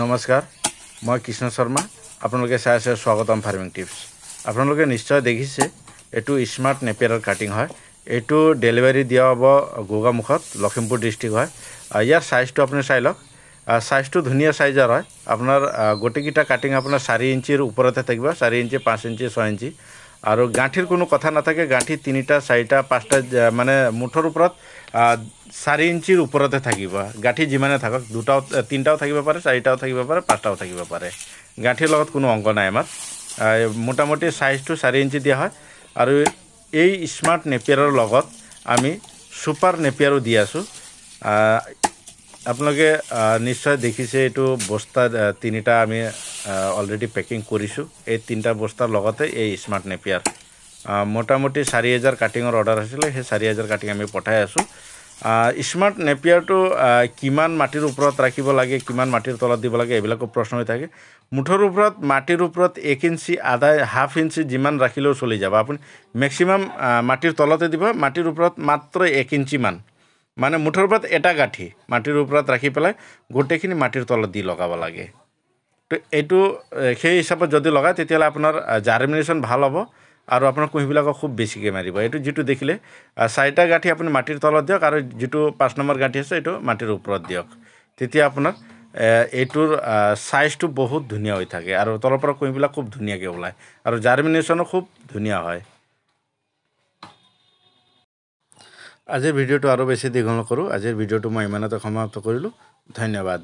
নমস্কাৰ মই কৃষ্ণ শৰ্মা আপোনালোকে চাই আছে স্বাগতম ফাৰ্মিং টিপছ আপোনালোকে নিশ্চয় দেখিছে এইটো স্মাৰ্ট নেপেৰৰ কাটিং হয় এইটো ডেলিভাৰী দিয়া হ'ব গোগামুখত লখিমপুৰ ডিষ্ট্ৰিক্ট হয় ইয়াৰ চাইজটো আপুনি চাই লওক চাইজটো ধুনীয়া চাইজৰ হয় আপোনাৰ গোটেইকেইটা কাটিং আপোনাৰ চাৰি ইঞ্চিৰ ওপৰতে থাকিব চাৰি ইঞ্চি পাঁচ ইঞ্চি ছয় ইঞ্চি আৰু গাঁঠিৰ কোনো কথা নাথাকে গাঁঠি তিনিটা চাৰিটা পাঁচটা মানে মুঠৰ ওপৰত চাৰি ইঞ্চিৰ ওপৰতে থাকিব গাঁঠি যিমানে থাকক দুটাও তিনিটাও থাকিব পাৰে চাৰিটাও থাকিব পাৰে পাঁচটাও থাকিব পাৰে গাঁঠিৰ লগত কোনো অংগ নাই আমাৰ মোটামুটি চাইজটো চাৰি ইঞ্চি দিয়া হয় আৰু এই স্মাৰ্ট নেপিয়াৰৰ লগত আমি চুপাৰ নেপিয়াৰো দি আছোঁ আপোনালোকে নিশ্চয় দেখিছে এইটো বস্তা তিনিটা আমি অলৰেডি পেকিং কৰিছোঁ এই তিনিটা বস্তাৰ লগতে এই স্মাৰ্ট নেপিয়াৰ মোটামুটি চাৰি হেজাৰ কাটিঙৰ অৰ্ডাৰ আছিলে সেই চাৰি হেজাৰ কাটিং আমি পঠাই আছোঁ স্মাৰ্ট নেপিয়াৰটো কিমান মাটিৰ ওপৰত ৰাখিব লাগে কিমান মাটিৰ তলত দিব লাগে এইবিলাকো প্ৰশ্ন হৈ থাকে মুঠৰ ওপৰত মাটিৰ ওপৰত এক ইঞ্চি আধা হাফ ইঞ্চি যিমান ৰাখিলেও চলি যাব আপুনি মেক্সিমাম মাটিৰ তলতে দিব মাটিৰ ওপৰত মাত্ৰ এক ইঞ্চিমান মানে মুঠৰ ওপৰত এটা গাঁঠি মাটিৰ ওপৰত ৰাখি পেলাই গোটেইখিনি মাটিৰ তলত দি লগাব লাগে তো এইটো সেই হিচাপত যদি লগায় তেতিয়াহ'লে আপোনাৰ জাৰ্মিনেশ্যন ভাল হ'ব আৰু আপোনাৰ কুঁহিবিলাকক খুব বেছিকৈ মাৰিব এইটো যিটো দেখিলে চাৰিটা গাঁঠি আপুনি মাটিৰ তলত দিয়ক আৰু যিটো পাঁচ নম্বৰ গাঁঠি আছে এইটো মাটিৰ ওপৰত দিয়ক তেতিয়া আপোনাৰ এইটোৰ চাইজটো বহুত ধুনীয়া হৈ থাকে আৰু তলৰ পৰা কুঁহিবিলাক খুব ধুনীয়াকৈ ওলায় আৰু জাৰ্মিনেশ্যনো খুব ধুনীয়া হয় আজিৰ ভিডিঅ'টো আৰু বেছি দীঘল নকৰোঁ আজিৰ ভিডিঅ'টো মই ইমানতে সমাপ্ত কৰিলোঁ ধন্যবাদ